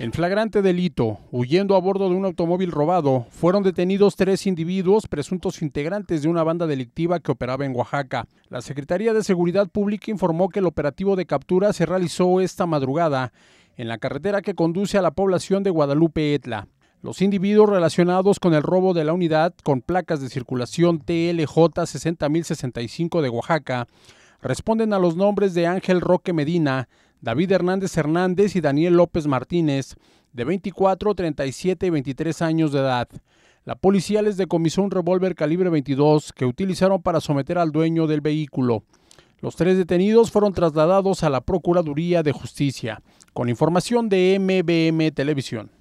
En flagrante delito, huyendo a bordo de un automóvil robado, fueron detenidos tres individuos presuntos integrantes de una banda delictiva que operaba en Oaxaca. La Secretaría de Seguridad Pública informó que el operativo de captura se realizó esta madrugada en la carretera que conduce a la población de Guadalupe Etla. Los individuos relacionados con el robo de la unidad con placas de circulación TLJ 60065 de Oaxaca responden a los nombres de Ángel Roque Medina, David Hernández Hernández y Daniel López Martínez, de 24, 37 y 23 años de edad. La policía les decomisó un revólver calibre 22 que utilizaron para someter al dueño del vehículo. Los tres detenidos fueron trasladados a la Procuraduría de Justicia, con información de MBM Televisión.